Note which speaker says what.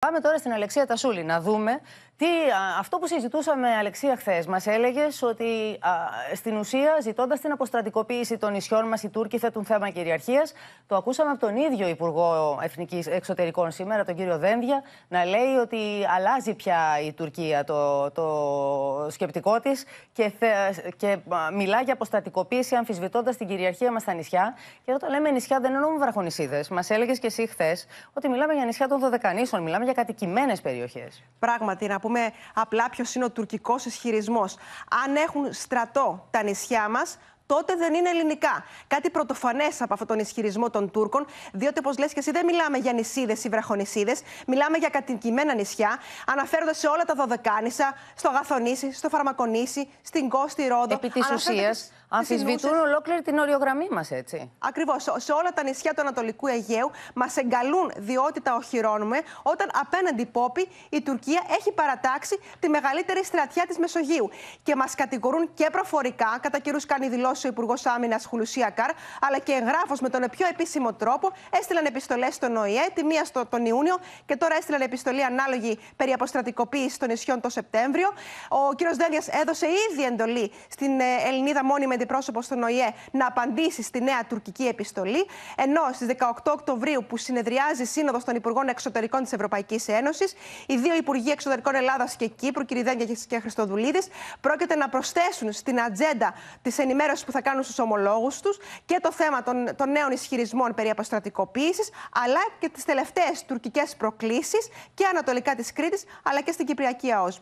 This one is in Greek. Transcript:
Speaker 1: Πάμε τώρα στην Αλεξία Τασούλη να δούμε τι, α, αυτό που συζητούσαμε, Αλεξία, χθες, μας έλεγες ότι α, στην ουσία, ζητώντας την αποστρατικοποίηση των νησιών μας, οι Τούρκοι θέτουν θέμα κυριαρχίας. Το ακούσαμε από τον ίδιο Υπουργό Εθνικής Εξωτερικών σήμερα, τον κύριο Δένδια, να λέει ότι αλλάζει πια η Τουρκία το, το σκεπτικό της και, και μιλά για αποστρατικοποίηση, αμφισβητώντας την κυριαρχία μας στα νησιά. Και όταν λέμε νησιά, δεν εννοούμε βραχονισίδες. Μας έλεγες και εσύ χθες ότι μιλάμε για νησιά των Δωδεκανήσων, μιλάμε για
Speaker 2: κατοικημένες περιοχές. Πράγματι, να πούμε απλά ποιος είναι ο τουρκικός ισχυρισμός. Αν έχουν στρατό τα νησιά μας, τότε δεν είναι ελληνικά. Κάτι πρωτοφανές από αυτόν τον ισχυρισμό των Τούρκων, διότι όπως λες και εσύ, δεν μιλάμε για νησίδες ή βραχονισίδε, μιλάμε για κατοικημένα νησιά, αναφέροντας σε όλα τα Δωδεκάνησα, στο Γαθονήσι, στο Φαρμακονήσι, στην Κώστη Ρόδο. Επί της ουσία, Αμφισβητούν συνούσες... ολόκληρη την οριογραμμή μας, έτσι. Ακριβώς. Σε όλα τα νησιά του Ανατολικού Αιγαίου μας εγκαλούν, διότι τα οχυρώνουμε, όταν απέναντι πόπη η Τουρκία έχει παρατάξει τη μεγαλύτερη στρατιά της Μεσογείου. Και μας κατηγορούν και προφορικά, κατά καιρούς κάνει δηλώσεις ο Υπουργός Άμυνας Χουλουσία Καρ, αλλά και εγγράφος με τον πιο επίσημο τρόπο. Έστειλαν επιστολές στον ΟΗΕ, τη μία στο, τον Ιούνιο και τώρα έστειλαν επιστολή ανάλογη περί αποστρατικοποίησης των νησιών το Σεπτέμβριο. Ο κ. Δένδια έδωσε ήδη εντολή στην ε, Ελληνίδα μόνιμη αντιπρόσωπο στον ΟΗΕ να απαντήσει στη νέα τουρκική επιστολή. Ενώ στις 18 Οκτωβρίου, που συνεδριάζει Σύνοδος των Υπουργών Εξωτερικών της Ευρωπαϊκής Ένωσης, οι δύο Υπουργοί Εξωτερικών Ελλάδας και Κύπρου, κ. Δένια και Χριστοδουλίδης, πρόκειται να προσθέσουν στην ατζέντα τη ενημέρωση που θα κάνουν στους ομολόγους τους και το θέμα των, των νέων ισχυρισμών περί αποστρατικοποίησης, αλλά και τις τελευταίες τουρκικές προκλήσεις και ανατολικά της Κρήτης, αλλά και στην Κυπριακή ΑΟΣ,